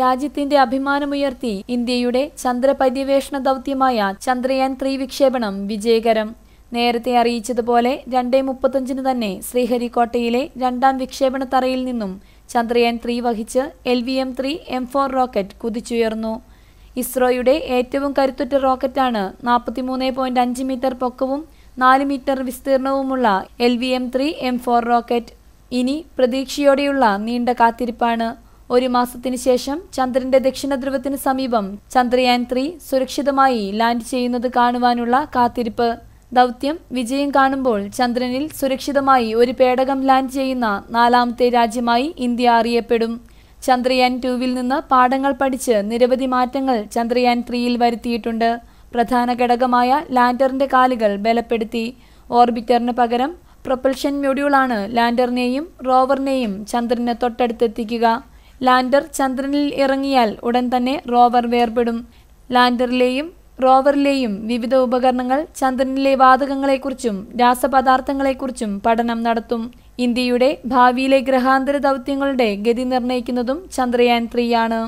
രാജ്യത്തിന്റെ അഭിമാനമുയർത്തി ഇന്ത്യയുടെ ചന്ദ്രപര്യവേഷണ ദൗത്യമായ ചന്ദ്രയാൻ ത്രീ വിക്ഷേപണം വിജയകരം നേരത്തെ അറിയിച്ചതുപോലെ രണ്ടേ മുപ്പത്തഞ്ചിന് തന്നെ ശ്രീഹരിക്കോട്ടയിലെ രണ്ടാം വിക്ഷേപണ തറയിൽ നിന്നും ചന്ദ്രയാൻ ത്രീ വഹിച്ച് L V M three M four rocket കുതിച്ചുയർന്നു ഇസ്രോയുടെ ഏറ്റവും കരുത്തുറ്റ റോക്കറ്റാണ് നാൽപ്പത്തിമൂന്ന് പോയിന്റ് അഞ്ച് മീറ്റർ പൊക്കവും നാല് മീറ്റർ വിസ്തീർണവുമുള്ള L V M three M four rocket ഇനി പ്രതീക്ഷയോടെയുള്ള നീണ്ട കാത്തിരിപ്പാണ് ഒരു മാസത്തിന് ശേഷം ചന്ദ്രന്റെ ദക്ഷിണധ്രുവത്തിന് സമീപം ചന്ദ്രയാൻ ത്രീ സുരക്ഷിതമായി ലാൻഡ് ചെയ്യുന്നത് കാണുവാനുള്ള കാത്തിരിപ്പ് ദൗത്യം വിജയം കാണുമ്പോൾ ചന്ദ്രനിൽ സുരക്ഷിതമായി ഒരു പേടകം ലാൻഡ് ചെയ്യുന്ന നാലാമത്തെ രാജ്യമായി ഇന്ത്യ അറിയപ്പെടും ചന്ദ്രയാൻ ടുവിൽ നിന്ന് പാഠങ്ങൾ പഠിച്ച് നിരവധി മാറ്റങ്ങൾ ചന്ദ്രയാൻ ത്രീയിൽ വരുത്തിയിട്ടുണ്ട് പ്രധാന ഘടകമായ ലാൻഡറിന്റെ കാലുകൾ ബലപ്പെടുത്തി ഓർബിറ്ററിന് പകരം പ്രൊപ്പൽഷൻ മൊഡ്യൂളാണ് ലാൻഡറിനെയും റോവറിനെയും ചന്ദ്രന് തൊട്ടടുത്തെത്തിക്കുക ലാൻഡർ ചന്ദ്രനിൽ ഇറങ്ങിയാൽ ഉടൻ തന്നെ റോവർ വേർപെടും ലാൻഡറിലെയും റോവറിലെയും വിവിധ ഉപകരണങ്ങൾ ചന്ദ്രനിലെ വാതകങ്ങളെക്കുറിച്ചും രാസപദാർത്ഥങ്ങളെക്കുറിച്ചും പഠനം നടത്തും ഇന്ത്യയുടെ ഭാവിയിലെ ഗ്രഹാന്തര ദൗത്യങ്ങളുടെ ഗതി നിർണ്ണയിക്കുന്നതും ചന്ദ്രയാൻ ത്രീയാണ്